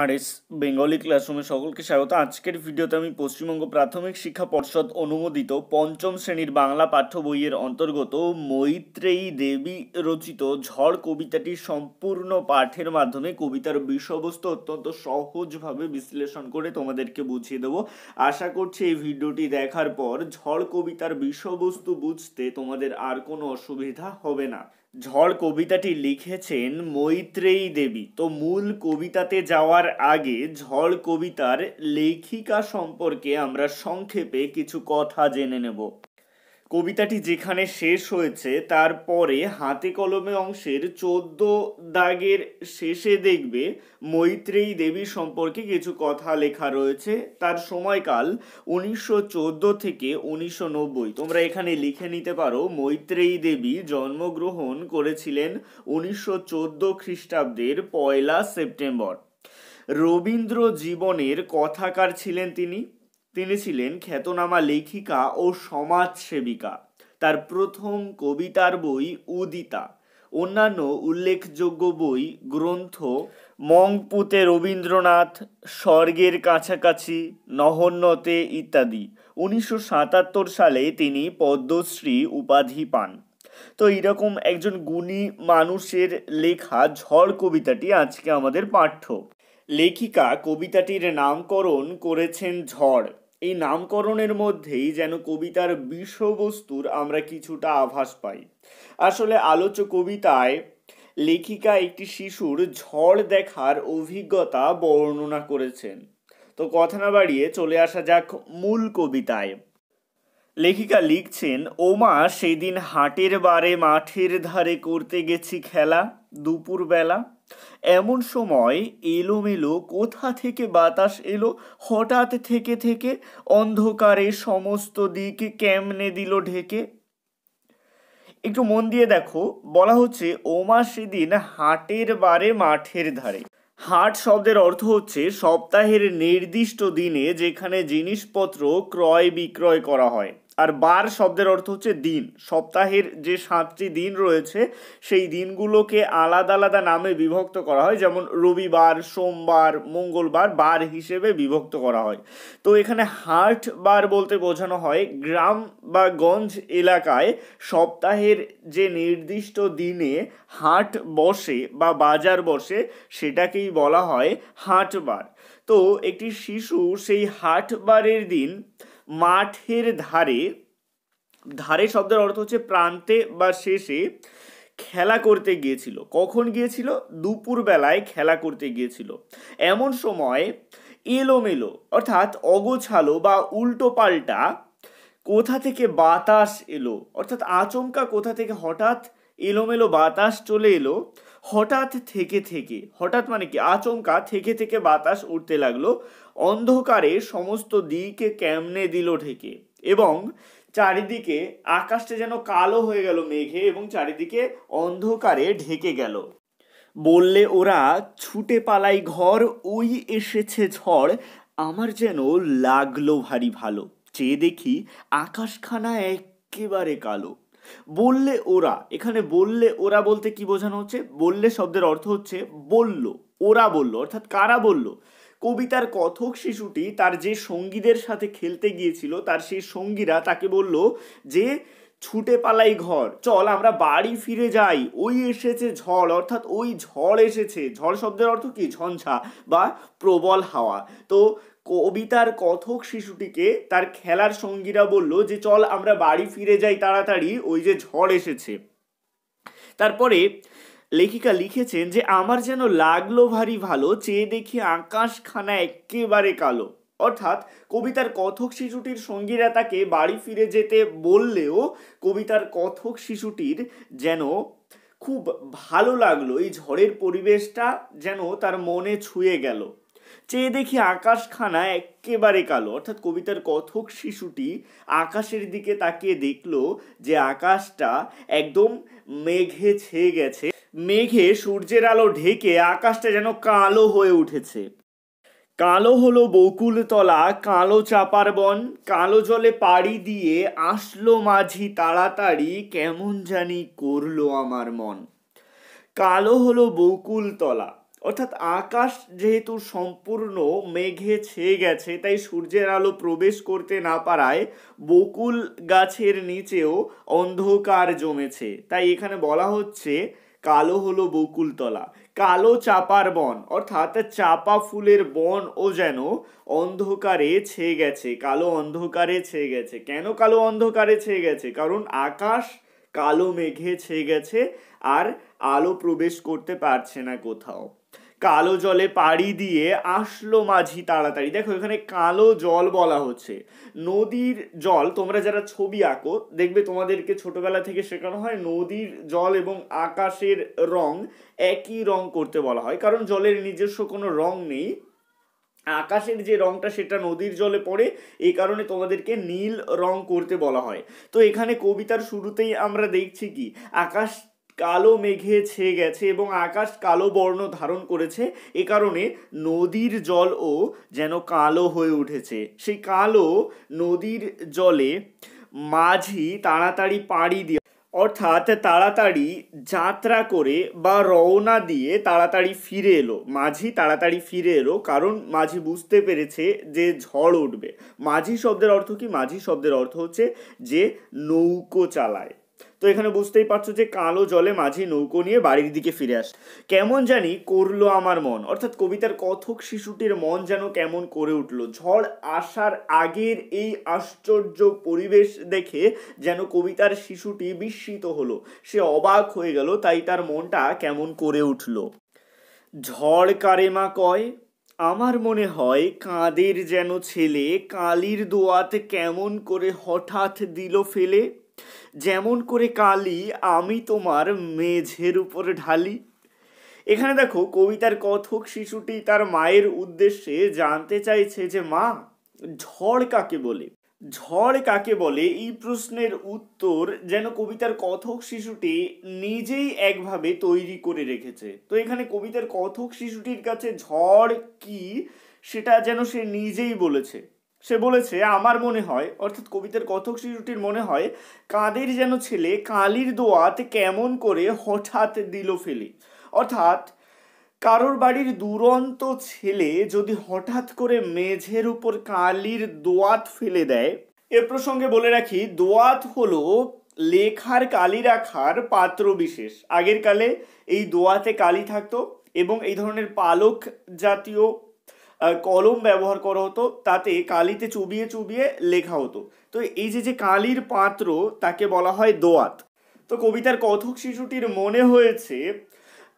আর S Bengali ক্লাসরুমে সকলকে স্বাগত আজকের ভিডিওতে আমি পশ্চিমবঙ্গ প্রাথমিক শিক্ষা পর্ষদ অনুমোদিত পঞ্চম শ্রেণীর বাংলা পাঠ্য বইয়ের অন্তর্গত মৈত্রেয়ী দেবী রচিত ঝড় কবিতাটি সম্পূর্ণ পাঠের মাধ্যমে কবিতার বিষয়বস্তু অত্যন্ত সহজভাবে বিশ্লেষণ করে তোমাদেরকে বুঝিয়ে দেবো আশা করছি এই ভিডিওটি দেখার পর ঝড় কবিতার বিষয়বস্তু বুঝতে তোমাদের আর কোনো অসুবিধা হবে না ঝড় কবিতাটি লিখেছেন মৈত্রেয়ী দেবী তো মূল কবিতাতে যাওয়ার আগে ঝড় কবিতার লেখিকা সম্পর্কে আমরা সংক্ষেপে কিছু কথা জেনে নেব কবিতাটি যেখানে শেষ হয়েছে তারপরে হাতে কলমে অংশের চোদ্দ দাগের শেষে দেখবে মৈত্রেয়ী দেবী সম্পর্কে কিছু কথা লেখা রয়েছে তার সময়কাল উনিশশো থেকে উনিশশো তোমরা এখানে লিখে নিতে পারো মৈত্রেয়ী দেবী জন্মগ্রহণ করেছিলেন উনিশশো খ্রিস্টাব্দের পয়লা সেপ্টেম্বর রবীন্দ্র জীবনের কথাকার ছিলেন তিনি তিনি ছিলেন খ্যাতনামা লেখিকা ও সমাজসেবিকা তার প্রথম কবিতার বই উদিতা অন্যান্য উল্লেখযোগ্য বই গ্রন্থ মংপুতে রবীন্দ্রনাথ স্বর্গের কাছাকাছি নহন্যতে ইত্যাদি উনিশশো সাতাত্তর সালে তিনি পদ্মশ্রী উপাধি পান তো এইরকম একজন গুণী মানুষের লেখা ঝড় কবিতাটি আজকে আমাদের পাঠ্য লেখিকা কবিতাটির নামকরণ করেছেন ঝড় এই নামকরণের মধ্যেই যেন কবিতার বিষয়বস্তুর আমরা কিছুটা আভাস পাই আসলে আলোচ্য কবিতায় লেখিকা একটি শিশুর ঝড় দেখার অভিজ্ঞতা বর্ণনা করেছেন তো কথা না বাড়িয়ে চলে আসা যাক মূল কবিতায় লেখিকা লিখছেন ওমা সেদিন হাটের বারে মাঠের ধারে করতে গেছি খেলা দুপুরবেলা এমন সময় এলোমেলো কোথা থেকে বাতাস এলো হঠাৎ থেকে থেকে অন্ধকারে সমস্ত দিক কেমনে দিল ঢেকে একটু মন দিয়ে দেখো বলা হচ্ছে ওমা সেদিন হাটের বারে মাঠের ধারে হাট শব্দের অর্থ হচ্ছে সপ্তাহের নির্দিষ্ট দিনে যেখানে জিনিসপত্র ক্রয় বিক্রয় করা হয় আর বার শব্দের অর্থ হচ্ছে দিন সপ্তাহের যে সাতটি দিন রয়েছে সেই দিনগুলোকে আলাদা আলাদা নামে বিভক্ত করা হয় যেমন রবিবার সোমবার মঙ্গলবার বার হিসেবে বিভক্ত করা হয় তো এখানে হার্ট বার বলতে বোঝানো হয় গ্রাম বা গঞ্জ এলাকায় সপ্তাহের যে নির্দিষ্ট দিনে হাট বসে বা বাজার বসে সেটাকেই বলা হয় হাটবার তো একটি শিশু সেই হাটবারের দিন মাঠের ধারে ধারে শব্দের অর্থ হচ্ছে প্রান্তে বা শেষে খেলা করতে গিয়েছিল কখন গিয়েছিল দুপুরবেলায় খেলা করতে গিয়েছিল এমন সময় এলোমেলো অর্থাৎ অগোছালো বা উল্টো পাল্টা কোথা থেকে বাতাস এলো অর্থাৎ আচমকা কোথা থেকে হঠাৎ এলোমেলো বাতাস চলে এলো হঠাৎ থেকে থেকে হঠাৎ মানে কি আচমকা থেকে থেকে বাতাস উঠতে লাগলো অন্ধকারে সমস্ত দিকে কেমনে দিল ঠেকে এবং চারিদিকে আকাশটা যেন কালো হয়ে গেল মেঘে এবং চারিদিকে অন্ধকারে ঢেকে গেল বললে ওরা ছুটে পালাই ঘর ওই এসেছে ঝড় আমার যেন লাগলো ভারী ভালো চেয়ে দেখি আকাশখানা একেবারে কালো বললে ওরা এখানে বললে ওরা বলতে কি বোঝানো হচ্ছে বললে শব্দের অর্থ হচ্ছে বলল ওরা বলল অর্থাৎ কারা বলল কবিতার কথক শিশুটি তার যে সঙ্গীদের সাথে খেলতে গিয়েছিল তার সেই সঙ্গীরা তাকে বলল যে ছুটে পালাই ঘর চল আমরা বাড়ি ফিরে যাই ওই এসেছে ঝড় অর্থাৎ ওই ঝড় এসেছে ঝড় শব্দের অর্থ কি ঝঞ্ঝা বা প্রবল হাওয়া তো কবিতার কথক শিশুটিকে তার খেলার সঙ্গীরা বলল যে চল আমরা বাড়ি ফিরে যাই তাড়াতাড়ি ওই যে ঝড় এসেছে তারপরে লেখিকা লিখেছেন যে আমার যেন লাগলো ভারী ভালো চেয়ে দেখি আকাশখানা একেবারে কালো অর্থাৎ কবিতার কথক শিশুটির সঙ্গীরা তাকে বাড়ি ফিরে যেতে বললেও কবিতার কথক শিশুটির যেন খুব ভালো লাগলো এই ঝড়ের পরিবেশটা যেন তার মনে ছুঁয়ে গেল চেয়ে দেখি আকাশখানা একেবারে কালো অর্থাৎ কবিতার কথক শিশুটি আকাশের দিকে তাকিয়ে দেখলো যে আকাশটা একদম মেঘে ছেয়ে গেছে মেঘে সূর্যের আলো ঢেকে আকাশটা যেন কালো হয়ে উঠেছে কালো হলো বকুলতলা কালো চাপার বন কালো জলে পাড়ি দিয়ে আসলো মাঝি তাড়াতাড়ি কেমন জানি করলো আমার মন কালো হলো বকুলতলা অর্থাৎ আকাশ যেহেতু সম্পূর্ণ মেঘে ছেয়ে গেছে তাই সূর্যের আলো প্রবেশ করতে না পারায় বকুল গাছের নিচেও অন্ধকার জমেছে তাই এখানে বলা হচ্ছে কালো হলো বকুলতলা কালো চাপার বন অর্থাৎ চাপা ফুলের বন ও যেন অন্ধকারে ছেয়ে গেছে কালো অন্ধকারে ছেয়ে গেছে কেন কালো অন্ধকারে ছেয়ে গেছে কারণ আকাশ কালো মেঘে ছেয়ে গেছে আর আলো প্রবেশ করতে পারছে না কোথাও কালো জলে পাড়ি দিয়ে আসলো মাঝি তাড়াতাড়ি দেখো এখানে কালো জল বলা হচ্ছে নদীর জল তোমরা যারা ছবি আঁকো দেখবে তোমাদেরকে ছোটবেলা থেকে শেখানো হয় নদীর জল এবং আকাশের রং একই রং করতে বলা হয় কারণ জলের নিজস্ব কোনো রং নেই আকাশের যে রংটা সেটা নদীর জলে পড়ে এই কারণে তোমাদেরকে নীল রং করতে বলা হয় তো এখানে কবিতার শুরুতেই আমরা দেখছি কি আকাশ কালো মেঘে ছেয়ে গেছে এবং আকাশ কালো বর্ণ ধারণ করেছে এ কারণে নদীর জলও যেন কালো হয়ে উঠেছে সেই কালো নদীর জলে মাঝি তাড়াতাড়ি পাড়ি দিয়ে অর্থাৎ তাড়াতাড়ি যাত্রা করে বা রওনা দিয়ে তাড়াতাড়ি ফিরে এলো মাঝি তাড়াতাড়ি ফিরে এলো কারণ মাঝি বুঝতে পেরেছে যে ঝড় উঠবে মাঝি শব্দের অর্থ কি মাঝি শব্দের অর্থ হচ্ছে যে নৌকো চালায় তো এখানে বুঝতেই পারছো যে কালো জলে মাঝি নৌকো নিয়ে বাড়ির দিকে ফিরে আসে কেমন জানি করলো আমার মন অর্থাৎ কবিতার কথক শিশুটির মন যেন কেমন করে উঠলো ঝড় আসার আগের এই আশ্চর্য পরিবেশ দেখে যেন কবিতার শিশুটি বিস্মিত হলো সে অবাক হয়ে গেল তাই তার মনটা কেমন করে উঠল ঝড় কারেমা কয় আমার মনে হয় কাঁদের যেন ছেলে কালির দোয়াত কেমন করে হঠাৎ দিল ফেলে যেমন করে কালি আমি তোমার মেঝের উপরে ঢালি এখানে দেখো কবিতার কথক শিশুটি তার মায়ের উদ্দেশ্যে জানতে চাইছে যে মা ঝড় কাকে বলে ঝড় কাকে বলে এই প্রশ্নের উত্তর যেন কবিতার কথক শিশুটি নিজেই একভাবে তৈরি করে রেখেছে তো এখানে কবিতার কথক শিশুটির কাছে ঝড় কি সেটা যেন সে নিজেই বলেছে সে বলেছে আমার মনে হয় অর্থাৎ কবিতার কথক শিশুটির মনে হয় কাদের যেন ছেলে কালির দোয়াত কেমন করে হঠাৎ দিল ফেলে অর্থাৎ কারোর বাড়ির দুরন্ত ছেলে যদি হঠাৎ করে মেঝের উপর কালির দোয়াত ফেলে দেয় এ প্রসঙ্গে বলে রাখি দোয়াত হলো লেখার কালি রাখার পাত্র বিশেষ আগের কালে এই দোয়াতে কালি থাকতো এবং এই ধরনের পালক জাতীয় কলম ব্যবহার করা হতো তাতে কালিতে চুবিয়ে চুবিয়ে লেখা হতো তো এই যে যে কালির পাত্র তাকে বলা হয় দোয়াত তো কবিতার কথক শিশুটির মনে হয়েছে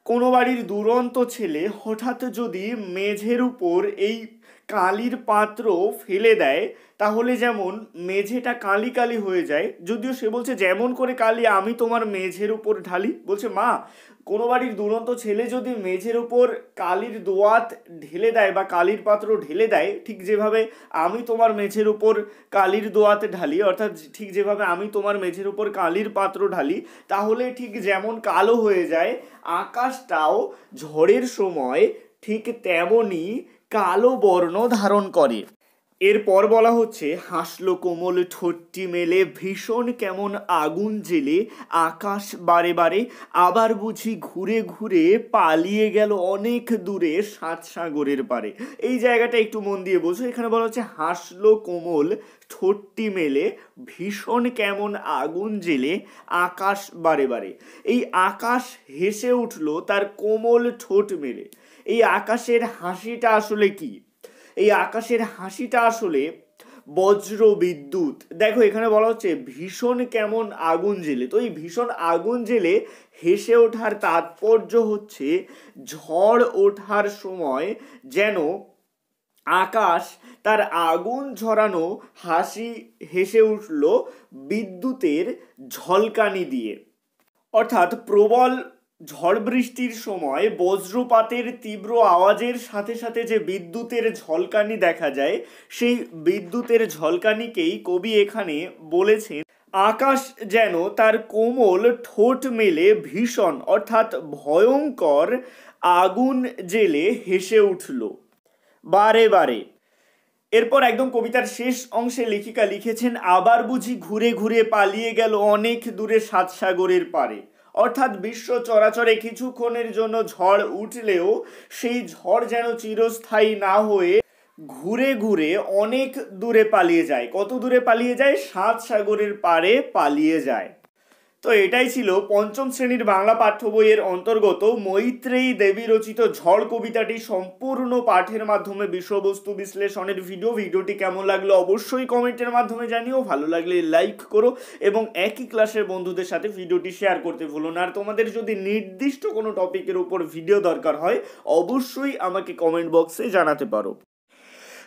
কোনো বাড়ির দুরন্ত ছেলে হঠাৎ যদি মেঝের উপর এই কালির পাত্র ফেলে দেয় তাহলে যেমন মেঝেটা কালি কালি হয়ে যায় যদিও সে বলছে যেমন করে কালি আমি তোমার মেঝের উপর ঢালি বলছে মা কোনো বাড়ির দুরন্ত ছেলে যদি মেঝের উপর কালির দোয়াত ঢেলে দেয় বা কালির পাত্র ঢেলে দেয় ঠিক যেভাবে আমি তোমার মেঝের উপর কালির দোয়াতে ঢালি অর্থাৎ ঠিক যেভাবে আমি তোমার মেঝের উপর কালির পাত্র ঢালি তাহলে ঠিক যেমন কালো হয়ে যায় আকাশটাও ঝড়ের সময় ঠিক তেমনই কালো বর্ণ ধারণ করে এরপর বলা হচ্ছে হাসলো কোমল ঠোঁটটি মেলে ভীষণ কেমন আগুন জেলে আকাশ বারে বারে আবার বুঝি ঘুরে ঘুরে পালিয়ে গেল অনেক দূরে সাত সাগরের পারে এই জায়গাটা একটু মন দিয়ে বোঝো এখানে বলা হচ্ছে হাসলো কোমল ঠোঁটটি মেলে ভীষণ কেমন আগুন জেলে আকাশ বারে বারে এই আকাশ হেসে উঠল তার কোমল ঠোঁট মেলে এই আকাশের হাসিটা আসলে কি এই আকাশের হাসিটা আসলে বজ্র বিদ্যুৎ দেখো এখানে বলা হচ্ছে ভীষণ কেমন আগুন জেলে তো এই ভীষণ আগুন জেলে হেসে ওঠার তাৎপর্য হচ্ছে ঝড় ওঠার সময় যেন আকাশ তার আগুন ঝরানো হাসি হেসে উঠল বিদ্যুতের ঝলকানি দিয়ে অর্থাৎ প্রবল ঝড় বৃষ্টির সময় বজ্রপাতের তীব্র আওয়াজের সাথে সাথে যে বিদ্যুতের ঝলকানি দেখা যায় সেই বিদ্যুতের ঝলকানিকেই কবি এখানে বলেছেন আকাশ যেন তার কোমল ঠোঁট মেলে ভীষণ অর্থাৎ ভয়ঙ্কর আগুন জেলে হেসে উঠল বারে বারে এরপর একদম কবিতার শেষ অংশে লেখিকা লিখেছেন আবার বুঝি ঘুরে ঘুরে পালিয়ে গেল অনেক দূরে সাত সাগরের পারে অর্থাৎ বিশ্ব চরাচরে কিছুক্ষণের জন্য ঝড় উঠলেও সেই ঝড় যেন চিরস্থায়ী না হয়ে ঘুরে ঘুরে অনেক দূরে পালিয়ে যায় কত দূরে পালিয়ে যায় সাত সাগরের পারে পালিয়ে যায় তো এটাই ছিল পঞ্চম শ্রেণীর বাংলা পাঠ্য বইয়ের অন্তর্গত মৈত্রেয়ী দেবী রচিত ঝড় কবিতাটি সম্পূর্ণ পাঠের মাধ্যমে বিষয়বস্তু বিশ্লেষণের ভিডিও ভিডিওটি কেমন লাগলো অবশ্যই কমেন্টের মাধ্যমে জানিও ভালো লাগলে লাইক করো এবং একই ক্লাসের বন্ধুদের সাথে ভিডিওটি শেয়ার করতে ভুলো না আর তোমাদের যদি নির্দিষ্ট কোনো টপিকের উপর ভিডিও দরকার হয় অবশ্যই আমাকে কমেন্ট বক্সে জানাতে পারো